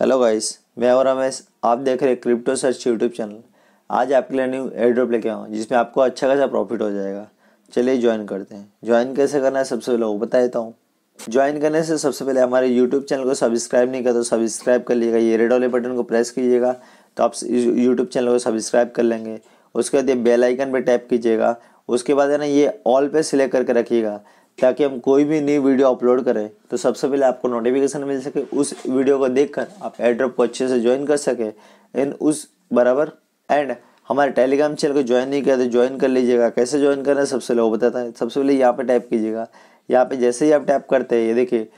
hello guys मैं और रमेश आप देख रहे हैं क्रिप्टो सर्च यूट्यूब चैनल आज आपके लिए न्यू एड्रॉप लेके आऊँ जिसमें आपको अच्छा खासा प्रॉफिट हो जाएगा चलिए ज्वाइन करते हैं ज्वाइन कैसे करना है सबसे पहले वो बता देता हूँ ज्वाइन करने से सबसे पहले हमारे यूट्यूब चैनल को सब्सक्राइब नहीं किया तो सब्सक्राइब कर लीजिएगा ये रेड वाले बटन को प्रेस कीजिएगा तो आप यूट्यूब चैनल को सब्सक्राइब कर लेंगे उसके बाद ये बेलाइकन पर टैप कीजिएगा उसके बाद है ना ये ऑल पे सिलेक्ट करके रखिएगा ताकि हम कोई भी नई वीडियो अपलोड करें तो सबसे पहले आपको नोटिफिकेशन मिल सके उस वीडियो को देखकर आप एड्रॉप को अच्छे से ज्वाइन कर सके एंड उस बराबर एंड हमारे टेलीग्राम चैनल को ज्वाइन नहीं किया तो ज्वाइन कर लीजिएगा कैसे ज्वाइन करना है सबसे पहले वो बताता है सबसे पहले यहाँ पर टाइप कीजिएगा यहाँ पे जैसे ही आप टाइप करते हैं ये देखिए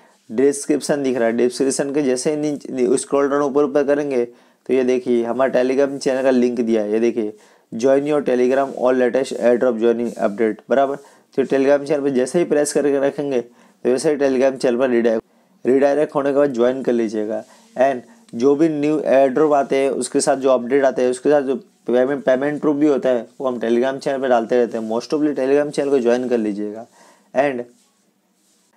डिस्क्रिप्शन दिख रहा है डिस्क्रिप्शन के जैसे ही स्क्रॉल डाउन ऊपर ऊपर करेंगे तो ये देखिए हमारा टेलीग्राम चैनल का लिंक दिया है ये देखिए join your Telegram all latest airdrop joining update बराबर तो टेलीग्राम चैनल पर जैसे ही प्रेस करके रखेंगे तो वैसे ही टेलीग्राम चैनल पर रिडायरेक्ट रिडायरेक्ट होने के बाद ज्वाइन कर लीजिएगा एंड जो भी न्यू एड्रोप आते हैं उसके साथ जो अपडेट आते हैं उसके साथ जो पेमेंट पेमेंट प्रूफ भी होता है वो हम टेलीग्राम चैनल पर डालते रहते हैं मोस्ट ऑफली टेलीग्राम चैनल को ज्वाइन कर लीजिएगा एंड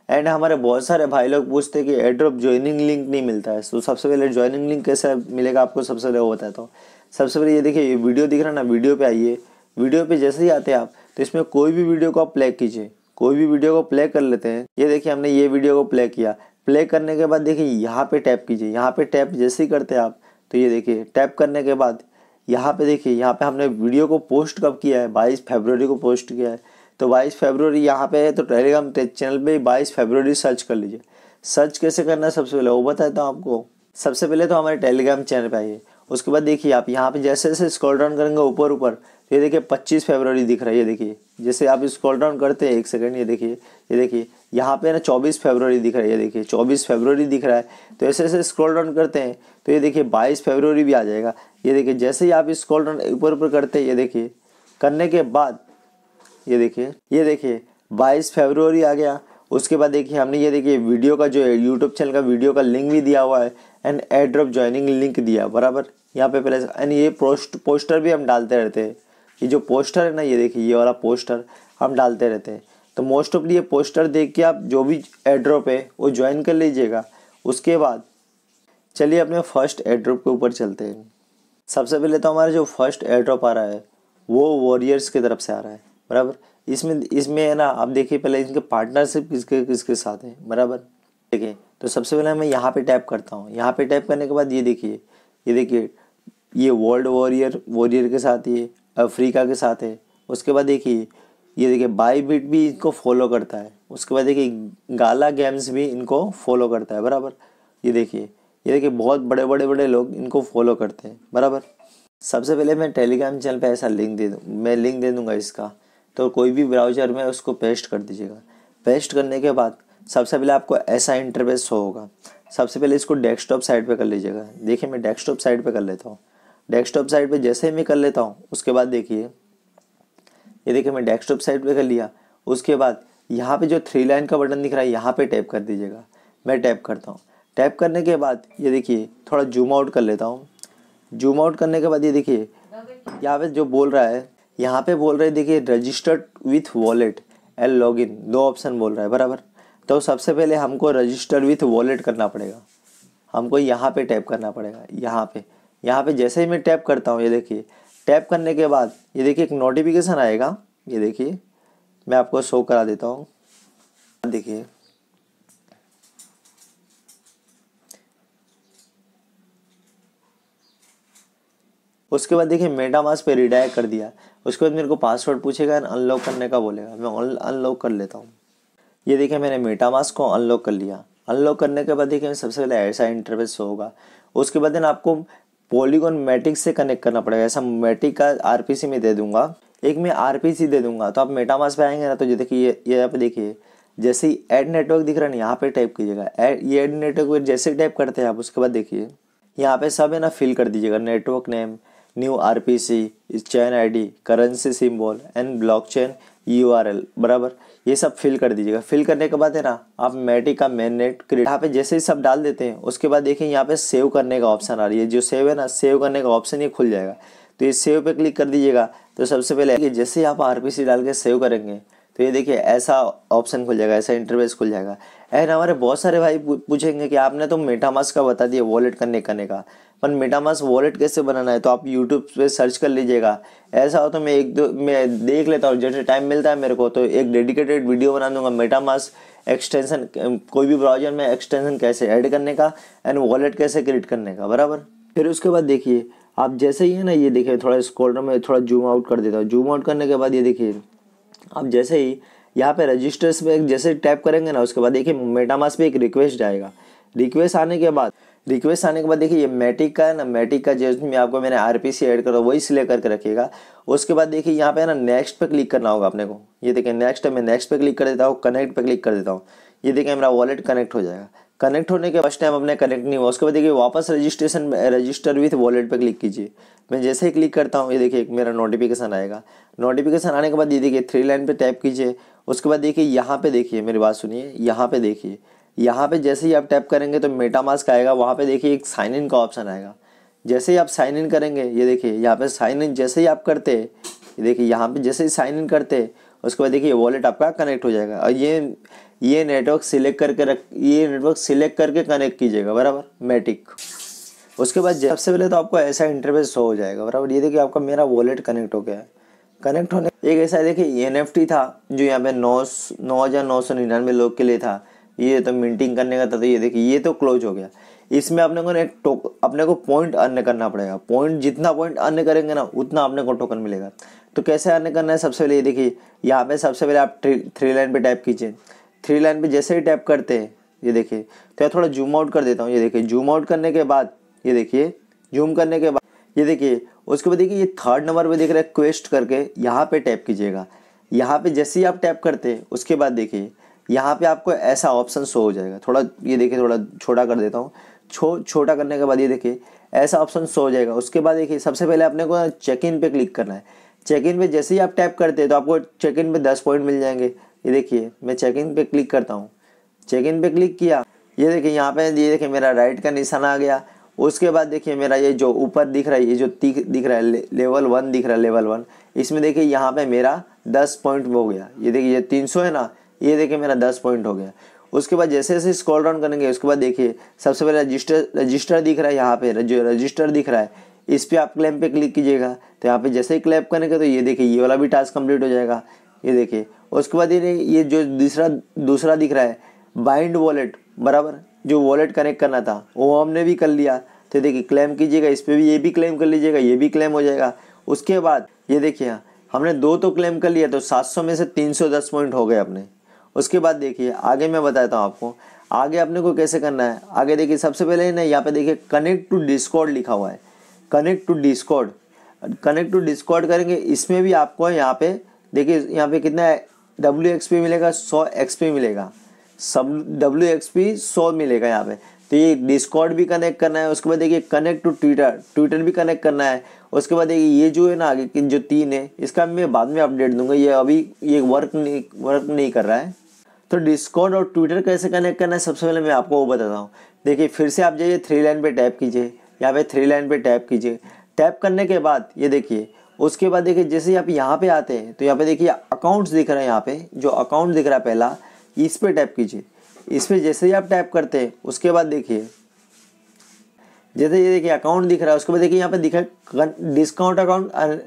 एंड हमारे बहुत सारे भाई लोग पूछते हैं कि एड्रॉप ज्वाइनिंग लिंक नहीं मिलता है तो सबसे पहले ज्वाइनिंग लिंक कैसे मिलेगा आपको सबसे पहले वो बताता हूँ सबसे पहले ये देखिए ये वीडियो दिख रहा है ना वीडियो पे आइए वीडियो पे जैसे ही आते हैं आप तो इसमें कोई भी वीडियो को आप प्ले कीजिए कोई भी वीडियो को प्ले कर लेते हैं ये देखिए हमने ये वीडियो को प्ले किया प्ले करने के बाद देखिए यहाँ पे टैप कीजिए यहाँ पे टैप जैसे ही करते हैं आप तो ये देखिए टैप करने के बाद यहाँ पे देखिए यहाँ पे हमने वीडियो को पोस्ट कब किया है बाईस फेबररी को पोस्ट किया है तो बाईस फेबररी यहाँ पे है तो टेलीग्राम चैनल पर बाईस फेबररी सर्च कर लीजिए सर्च कैसे करना है सबसे पहले वो बताता हूँ आपको सबसे पहले तो हमारे टेलीग्राम चैनल पर आइए उसके बाद देखिए आप यहाँ पे जैसे जैसे स्क्रॉल डाउन करेंगे ऊपर ऊपर ये देखिए 25 फरवरी दिख रहा है ये देखिए जैसे आप स्क्रॉल डाउन करते हैं एक सेकंड ये देखिए ये देखिए यहाँ पे ना 24 फरवरी दिख रहा है ये देखिए 24 फरवरी दिख रहा है तो ऐसे ऐसे स्क्रॉल डाउन करते हैं तो ये देखिए 22 फरवरी भी आ जाएगा ये देखिए जैसे ही आप स्क्रॉल डाउन ऊपर ऊपर करते हैं ये देखिए करने के बाद ये देखिए ये देखिए बाईस फेबररी आ गया उसके बाद देखिए हमने ये देखिए वीडियो का जो है यूट्यूब चैनल का वीडियो का लिंक भी दिया हुआ है एंड एड्रॉप ज्वाइनिंग लिंक दिया बराबर यहाँ पे पहले एंड ये पोस्ट पोस्टर भी हम डालते रहते हैं ये जो पोस्टर है ना ये देखिए ये वाला पोस्टर हम डालते रहते हैं तो मोस्ट ऑफली ये पोस्टर देख के आप जो भी एड्रॉप है वो ज्वाइन कर लीजिएगा उसके बाद चलिए अपने फर्स्ट एड्रॉप के ऊपर चलते हैं सबसे पहले तो हमारा जो फर्स्ट एड्रॉप आ रहा है वो वॉरियर्स की तरफ से आ रहा है बराबर इसमें इसमें है ना आप देखिए पहले इनके पार्टनरशिप किसके किसके साथ है बराबर देखिए तो सबसे पहले मैं यहाँ पे टैप करता हूँ यहाँ पे टैप करने के बाद ये देखिए ये देखिए ये वर्ल्ड वॉरियर वॉरियर के साथ ये अफ्रीका के साथ है उसके बाद देखिए ये देखिए बाई भी इनको फॉलो करता है उसके बाद देखिए गाला गेम्स भी इनको फॉलो करता है बराबर ये देखिए ये देखिए बहुत बड़े बड़े बड़े लोग इनको फॉलो करते हैं बराबर सबसे पहले मैं टेलीग्राम चैनल पे ऐसा लिंक दे दूँ मैं लिंक दे दूँगा इसका तो कोई भी ब्राउजर में उसको पेस्ट कर दीजिएगा पेस्ट करने के बाद सबसे पहले आपको ऐसा इंटरफेस होगा सबसे पहले इसको डेस्कटॉप साइड पे कर लीजिएगा देखिए मैं डेस्कटॉप साइड पे कर लेता हूँ डेस्कटॉप साइड पे जैसे ही मैं कर लेता हूँ उसके बाद देखिए ये देखिए मैं डेस्कटॉप साइड पे कर लिया उसके बाद यहाँ पे जो थ्री लाइन का बटन दिख रहा है यहाँ पे टैप कर दीजिएगा मैं टैप करता हूँ टैप करने के बाद ये देखिए थोड़ा जूम आउट कर लेता हूँ जूम आउट करने के बाद ये देखिए यहाँ पे जो बोल रहा है यहाँ पे बोल रहे देखिए रजिस्टर्ड विथ वॉलेट एंड इन दो ऑप्शन बोल रहा है बराबर तो सबसे पहले हमको रजिस्टर विथ वॉलेट करना पड़ेगा हमको यहाँ पे टैप करना पड़ेगा यहाँ पे यहाँ पे जैसे ही मैं टैप करता हूँ ये देखिए टैप करने के बाद ये देखिए एक नोटिफिकेशन आएगा ये देखिए मैं आपको शो करा देता हूँ देखिए उसके बाद देखिए मेटामास पे रिडायर कर दिया उसके बाद मेरे को पासवर्ड पूछेगा एंड अनलॉक करने का बोलेगा मैं अनलॉक कर लेता हूँ ये देखिए मैंने मेटामास को अनलॉक कर लिया अनलॉक करने के बाद देखिए सबसे पहले ऐसा इंटरफेस होगा उसके बाद ना आपको पॉलीगॉन मैटिक से कनेक्ट करना पड़ेगा ऐसा मैटिक का आरपीसी में दे दूंगा एक पी आरपीसी दे दूंगा तो आप मेटामास पे आएंगे ना तो देखिए ये यहाँ पे देखिए जैसे ही एड नेटवर्क दिख रहा है ना यहाँ पे टाइप कीजिएगा ये एड नेटवर्क पर जैसे टाइप करते हैं आप उसके बाद देखिए यहाँ पे सब है ना फिल कर दीजिएगा network name new R P C chain I D currency symbol and blockchain U बराबर ये सब फिल कर दीजिएगा फिल करने के बाद है ना आप मेटिक का मेन नेट क्रिएट यहाँ पे जैसे ही सब डाल देते हैं उसके बाद देखिए यहाँ पे सेव करने का ऑप्शन आ रही है जो सेव है ना सेव करने का ऑप्शन ये खुल जाएगा तो ये सेव पे क्लिक कर दीजिएगा तो सबसे पहले जैसे ही आप आर डाल के सेव करेंगे तो ये देखिए ऐसा ऑप्शन खुल जाएगा ऐसा इंटरवेस खुल जाएगा एंड हमारे बहुत सारे भाई पूछेंगे कि आपने तो मेटामास का बता दिया वॉलेट करने करने का पर मेटामास वॉलेट कैसे बनाना है तो आप यूट्यूब पे सर्च कर लीजिएगा ऐसा हो तो मैं एक दो मैं देख लेता हूँ जैसे टाइम मिलता है मेरे को तो एक डेडिकेटेड वीडियो बना दूंगा मेटामास एक्सटेंशन कोई भी ब्राउजर में एक्सटेंशन कैसे ऐड करने का एंड वॉलेट कैसे क्रिएट करने का बराबर फिर उसके बाद देखिए आप जैसे ही है ना ये देखिए थोड़ा स्कॉलर में थोड़ा जूम आउट कर देता हूँ जूम आउट करने के बाद ये देखिए अब जैसे ही यहाँ पे रजिस्टर्स पे जैसे टैप करेंगे ना उसके बाद देखिए मेटामास पे एक रिक्वेस्ट आएगा रिक्वेस्ट आने के बाद रिक्वेस्ट आने के बाद देखिए ये मैटिक का है ना मैटिक का जिसमें आपको मैंने आर पी सी एड करो वही सिलेक्ट करके रखिएगा उसके बाद देखिए यहाँ पे है ना नेक्स्ट पे क्लिक करना होगा अपने को ये देखिए नेक्स्ट मैं नेक्स्ट पे क्लिक कर देता हूँ कनेक्ट पे क्लिक कर देता हूँ ये देखिए मेरा वॉलेट कनेक्ट हो जाएगा कनेक्ट होने के फर्स्ट टाइम अपने कनेक्ट नहीं हुआ उसके बाद देखिए वापस रजिस्ट्रेशन रजिस्टर विथ वॉलेट पर क्लिक कीजिए मैं जैसे ही क्लिक करता हूँ ये देखिए मेरा नोटिफिकेशन आएगा नोटिफिकेशन आने के बाद ये देखिए थ्री लाइन पर टैप कीजिए उसके बाद देखिए यहाँ पे देखिए मेरी बात सुनिए यहाँ पे देखिए यहाँ पे जैसे ही आप टैप करेंगे तो मेटा मास्क आएगा वहाँ पे देखिए एक साइन इन का ऑप्शन आएगा जैसे ही आप साइन इन करेंगे ये देखिए यहाँ पे साइन इन जैसे ही आप करते देखिए यहाँ पे जैसे ही साइन इन करते उसके बाद देखिए वॉलेट आपका कनेक्ट हो जाएगा और ये ये नेटवर्क सिलेक्ट करके रख ये नेटवर्क सिलेक्ट करके कनेक्ट कीजिएगा बराबर मैटिक उसके बाद सबसे पहले तो आपको ऐसा इंटरफेस हो जाएगा बराबर ये देखिए आपका मेरा वॉलेट कनेक्ट हो गया है कनेक्ट होने एक ऐसा देखिए एन था जो यहाँ पे नौ नौ हज़ार नौ सौ निन्यानवे लोग के लिए था ये तो मिनटिंग करने का था तो ये देखिए ये तो क्लोज हो गया इसमें अपने को एक टोक अपने को पॉइंट अर्न करना पड़ेगा पॉइंट जितना पॉइंट अर्न करेंगे ना उतना अपने को टोकन मिलेगा तो कैसे अर्न करना है सबसे पहले ये देखिए यहाँ पे सबसे पहले आप थ्री लाइन पे टाइप कीजिए थ्री लाइन पे जैसे ही टैप करते हैं ये देखिए तो थोड़ा जूम आउट कर देता हूँ ये देखिए जूम आउट करने के बाद ये देखिए जूम करने के बाद ये देखिए उसके बाद देखिए ये थर्ड नंबर पे देख रहे हैं क्वेस्ट करके यहाँ पे टैप कीजिएगा यहाँ पे जैसे ही आप टैप करते हैं उसके बाद देखिए यहाँ पे आपको ऐसा ऑप्शन शो हो जाएगा थोड़ा ये देखिए थोड़ा छोटा कर देता हूँ छो छोटा करने के बाद ये देखिए ऐसा ऑप्शन शो हो जाएगा उसके बाद देखिए सबसे पहले आपने को चेक इन पे क्लिक करना है चेक इन पे जैसे ही आप टैप करते हैं तो आपको चेक इन पे दस पॉइंट मिल जाएंगे ये देखिए मैं चेक इन पे क्लिक करता हूँ चेक इन पे क्लिक किया ये देखिए यहाँ पे ये देखिए मेरा राइट का निशान आ गया उसके बाद देखिए मेरा ये जो ऊपर दिख रहा है ये जो दिख रहा है ले, लेवल वन दिख रहा है लेवल वन इसमें देखिए यहाँ पे मेरा दस पॉइंट हो गया ये देखिए ये तीन सौ है ना ये देखिए मेरा दस पॉइंट हो गया उसके बाद जैसे जैसे स्कॉल डाउन करेंगे उसके बाद देखिए सबसे पहले रजिस्टर रजिस्टर दिख रहा है यहाँ पे जो रजिस्टर दिख रहा है इस पर आप क्लेम पे क्लिक कीजिएगा तो यहाँ पे जैसे ही क्लैप करेंगे तो ये देखिए ये वाला भी टास्क कंप्लीट हो जाएगा ये देखिए उसके बाद ये ये जो दूसरा दूसरा दिख रहा है बाइंड वॉलेट बराबर जो वॉलेट कनेक्ट करना था वो हमने भी कर लिया तो देखिए क्लेम कीजिएगा इस पर भी ये भी क्लेम कर लीजिएगा ये भी क्लेम हो जाएगा उसके बाद ये देखिए हमने दो तो क्लेम कर लिया तो 700 में से 310 पॉइंट हो गए अपने उसके बाद देखिए आगे मैं बताता हूँ आपको आगे अपने को कैसे करना है आगे देखिए सबसे पहले ना यहाँ पे देखिए कनेक्ट टू डिस्कॉर्ड लिखा हुआ है connect to Discord connect to Discord करेंगे इसमें भी आपको यहाँ पे देखिए यहाँ पे कितना है डब्ल्यू एक्स पी मिलेगा सौ एक्स पी मिलेगा सब डब्ल्यू एक्स पी सौ मिलेगा यहाँ पे तो ये डिस्कॉर्ड भी कनेक्ट करना है उसके बाद देखिए कनेक्ट टू ट्विटर ट्विटर भी कनेक्ट करना है उसके बाद देखिए ये जो है ना आगे जो तीन है इसका मैं बाद में अपडेट दूंगा ये अभी ये वर्क नहीं वर्क नहीं कर रहा है तो डिस्कॉर्ड और ट्विटर कैसे कनेक्ट करना है सबसे पहले मैं आपको वो बताता हूँ देखिए फिर से आप जाइए थ्री लाइन पर टैप कीजिए यहाँ पे थ्री लाइन पर टैप कीजिए टैप करने के बाद ये देखिए उसके बाद देखिए जैसे आप यहाँ पे आते हैं तो यहाँ पे देखिए अकाउंट्स दिख रहा है यहाँ पे जो अकाउंट दिख रहा है पहला इस पर टैप कीजिए इस पर जैसे ही आप टैप करते हैं उसके बाद देखिए जैसे ये देखिए अकाउंट दिख रहा है उसके बाद देखिए यहाँ पे दिखा discount account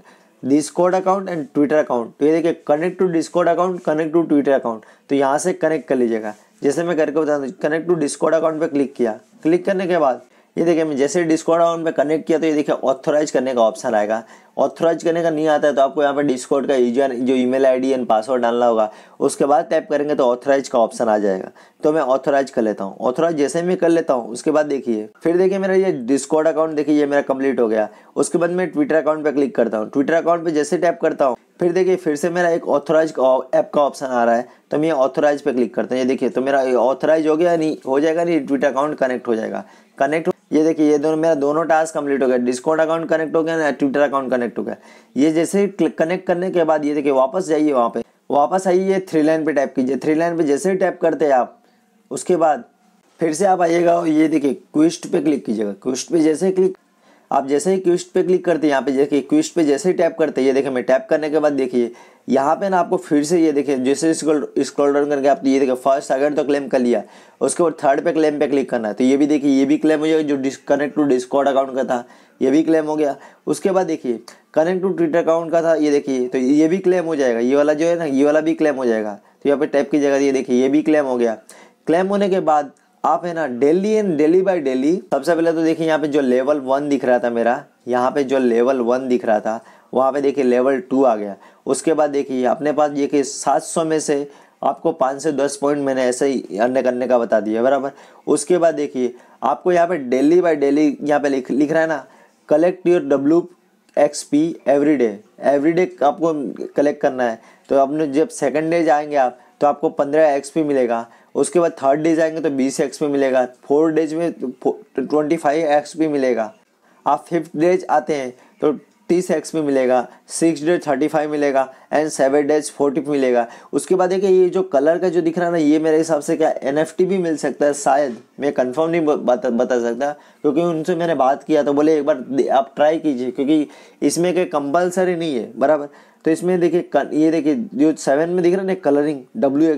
Discord account and Twitter account तो ये देखिए connect to Discord account connect to Twitter account तो यहाँ से कनेक्ट कर लीजिएगा जैसे मैं करके बता दूँ कनेक्ट टू डिस्कॉर्ड अकाउंट पर क्लिक किया क्लिक करने के बाद ये देखिए मैं जैसे डिस्कॉर्ड अकाउंट में कनेक्ट किया तो ये देखिए ऑथोराइज करने का ऑप्शन आएगा ऑथोराइज करने का नहीं आता है तो आपको यहाँ पर डिस्कॉर्ड का यूजर जो ईमेल आईडी एंड पासवर्ड डालना होगा उसके बाद टाइप करेंगे तो ऑथोराइज का ऑप्शन आ जाएगा तो मैं ऑथोराइज कर लेता हूँ ऑथोराइज जैसे मैं कर लेता हूँ उसके बाद देखिए फिर देखिए मेरा ये डिस्कॉर्ड अकाउंट देखिए ये मेरा कंप्लीट हो गया उसके बाद मैं ट्विटर अकाउंट पर क्लिक करता हूँ ट्विटर अकाउंट पर जैसे टाइप करता हूँ फिर देखिए फिर से मेरा एक ऑथोराइज ऐप का ऑप्शन आ रहा है तो मैं ऑथोराइज पर क्लिक करता हूँ ये देखिए तो मेरा ऑथोराइज हो गया नहीं हो जाएगा नहीं ट्विटर अकाउंट कनेक्ट हो जाएगा कनेक्ट ये देखिए ये दोनों मेरा दोनों टास्क कंप्लीट हो गया डिस्काउंट अकाउंट कनेक्ट हो गया ना ट्विटर अकाउंट कनेक्ट हो गया ये जैसे कनेक्ट करने के बाद ये देखिए वापस जाइए वहाँ पे वापस आइए ये थ्री लाइन पे टाइप कीजिए थ्री लाइन पे जैसे ही टाइप करते हैं आप उसके बाद फिर से आप आइएगा ये देखिए क्विस्ट पे क्लिक कीजिएगा क्विस्ट पे जैसे ही क्लिक आप जैसे ही क्विस्ट पे क्लिक करते हैं यहाँ पे देखिए क्विस्ट पे जैसे ही टैप करते हैं ये देखिए मैं टैप करने के बाद देखिए यहाँ पे ना आपको फिर से ये देखिए जैसे स्क्रॉल डाउन करके आपने ये देखिए फर्स्ट सेकंड तो क्लेम कर लिया उसके बाद थर्ड पे क्लेम पे क्लिक करना है तो ये भी देखिए ये भी क्लेम हो जाएगा जो कनेक्ट टू डिस्कॉर्ड अकाउंट का था ये भी क्लेम हो गया उसके बाद देखिए कनेक्ट टू ट्विटर अकाउंट का था ये देखिए तो ये भी क्लेम हो जाएगा ये वाला जो है ना ये वाला भी क्लेम हो जाएगा तो यहाँ पे टाइप की जगह ये देखिए ये भी क्लेम हो गया क्लेम होने के बाद आप है ना daily and daily by daily सबसे पहले तो देखिए यहाँ पे जो लेवल वन दिख रहा था मेरा यहाँ पे जो लेवल वन दिख रहा था वहाँ पे देखिए लेवल टू आ गया उसके बाद देखिए अपने पास देखिए सात सौ में से आपको पाँच से दस पॉइंट मैंने ऐसे ही अन्य करने का बता दिया बराबर उसके बाद देखिए आपको यहाँ पे डेली बाय डेली यहाँ पे लिख लिख रहा है ना collect your W X P every day every day आपको कलेक्ट करना है तो अपने जब सेकेंड डे जाएंगे आप तो आपको पंद्रह एक्स पी मिलेगा उसके बाद थर्ड डे जाएंगे तो बीस एक्स पी मिलेगा फोर्थ डेज में ट्वेंटी फाइव एक्स पी मिलेगा आप फिफ्थ डेज आते हैं तो तीस एक्स भी मिलेगा सिक्स हंड्रेड थर्टी फाइव मिलेगा एंड सेवन डेज फोर्टी मिलेगा उसके बाद देखिए ये जो कलर का जो दिख रहा है ना ये मेरे हिसाब से क्या एन भी मिल सकता है शायद मैं कंफर्म नहीं बता बता सकता क्योंकि उनसे मैंने बात किया तो बोले एक बार आप ट्राई कीजिए क्योंकि इसमें कोई कंपलसरी नहीं है बराबर तो इसमें देखिए ये देखिए जो सेवन में दिख रहा है ना कलरिंग डब्ल्यू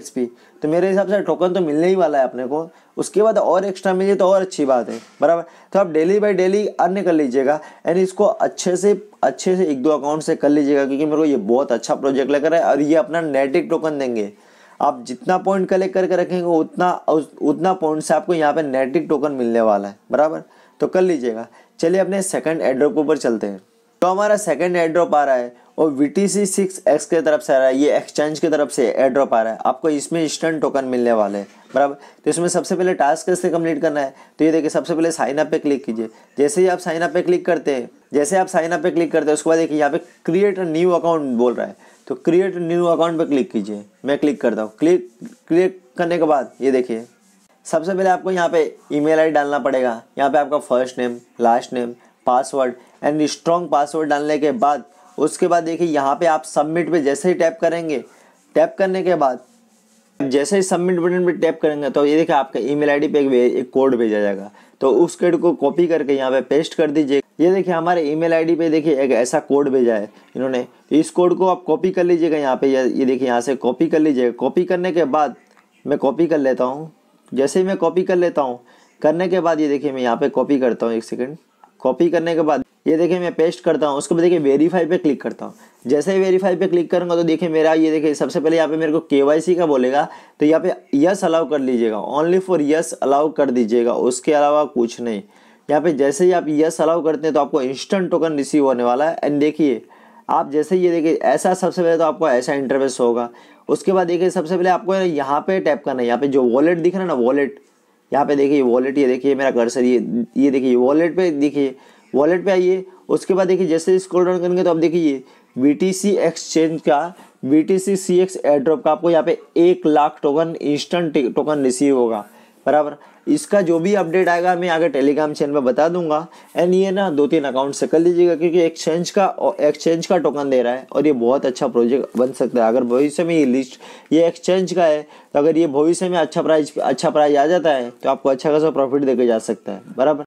तो मेरे हिसाब से टोकन तो मिलने ही वाला है अपने को उसके बाद और एक्स्ट्रा मिले तो और अच्छी बात है बराबर तो आप डेली बाय डेली अर्न कर लीजिएगा एंड इसको अच्छे से अच्छे से एक दो अकाउंट से कर लीजिएगा क्योंकि मेरे को ये बहुत अच्छा प्रोजेक्ट लेकर आए और ये अपना नेटिक टोकन देंगे आप जितना पॉइंट कलेक्ट करके रखेंगे उतना उतना पॉइंट से आपको यहाँ पे नेटिक टोकन मिलने वाला है बराबर तो कर लीजिएगा चलिए अपने सेकंड एड्रॉप के ऊपर चलते हैं तो हमारा सेकंड एड्रॉप आ रहा है और V T C six X की तरफ से आ रहा है ये एक्सचेंज की तरफ से एड्रॉप आ रहा है आपको इसमें इंस्टेंट टोकन मिलने वाले हैं बराबर तो इसमें सबसे पहले टास्क कैसे कंप्लीट करना है तो ये देखिए सबसे पहले साइन अप पे क्लिक कीजिए जैसे ही आप साइन अप पे क्लिक करते हैं जैसे आप साइन अप पे क्लिक करते हैं उसके बाद देखिए यहाँ पे क्रिएट अ न्यू अकाउंट बोल रहा है तो क्रिएट न्यू अकाउंट पर क्लिक कीजिए मैं क्लिक करता हूँ क्लिक क्लिक करने के बाद ये देखिए सबसे पहले आपको यहाँ पे ईमेल आईडी डालना पड़ेगा यहाँ पे आपका first name last name password and strong password डालने के बाद उसके बाद देखिए यहाँ पे आप सबमिट पे जैसे ही टैप करेंगे टैप करने के बाद जैसे ही सबमिट बटन पे टैप करेंगे तो ये देखिए आपका ईमेल आईडी पे एक कोड भेजा जाएगा तो उस कोड को कॉपी करके यहाँ पे पेस्ट कर दीजिए ये देखिए हमारे ईमेल आईडी पे देखिए एक ऐसा कोड भेजा है इन्होंने तो इस कोड को आप कॉपी कर लीजिएगा यहाँ पे ये देखिए यहाँ से कॉपी कर लीजिएगा कॉपी करने के बाद मैं कॉपी कर लेता हूँ जैसे ही मैं कॉपी कर लेता हूँ करने के बाद ये देखिए मैं यहाँ पे कॉपी करता हूँ एक सेकेंड कॉपी करने के बाद ये देखिए मैं पेस्ट करता हूँ उसके बाद देखिए वेरीफाई पे क्लिक करता हूँ जैसे ही वेरीफाई पे क्लिक करूँगा तो देखिए मेरा ये देखिए सबसे पहले यहाँ पे मेरे को के का बोलेगा तो यहाँ पे यस अलाउ कर लीजिएगा ओनली फॉर यस अलाउ कर दीजिएगा उसके अलावा कुछ नहीं यहाँ पे जैसे ही आप यस अलाउ करते हैं तो आपको इंस्टेंट टोकन रिसीव होने वाला है एंड देखिए आप जैसे ये देखिए ऐसा सबसे पहले तो आपको ऐसा इंटरफेस होगा उसके बाद देखिए सबसे पहले आपको यहाँ पे टैप करना है यहाँ पे जो वॉलेट दिख रहा है ना वॉलेट यहाँ पे देखिए वॉलेट ये देखिए मेरा सर ये ये देखिए वॉलेट पे देखिए वॉलेट पे आइए उसके बाद देखिए जैसे स्क्रॉल डाउन करेंगे तो आप देखिए बी एक्सचेंज का B T C C X airdrop का आपको यहाँ पे एक lakh token instant token receive होगा बराबर इसका जो भी अपडेट आएगा मैं आगे टेलीग्राम चैनल पर बता दूंगा एंड ये ना दो तीन अकाउंट से कर लीजिएगा क्योंकि एक्सचेंज का एक्सचेंज का टोकन दे रहा है और ये बहुत अच्छा प्रोजेक्ट बन सकता है अगर भविष्य में ये लिस्ट ये एक्सचेंज का है तो अगर ये भविष्य में अच्छा प्राइस अच्छा प्राइस आ जाता है तो आपको अच्छा खासा प्रॉफिट देकर जा सकता है बराबर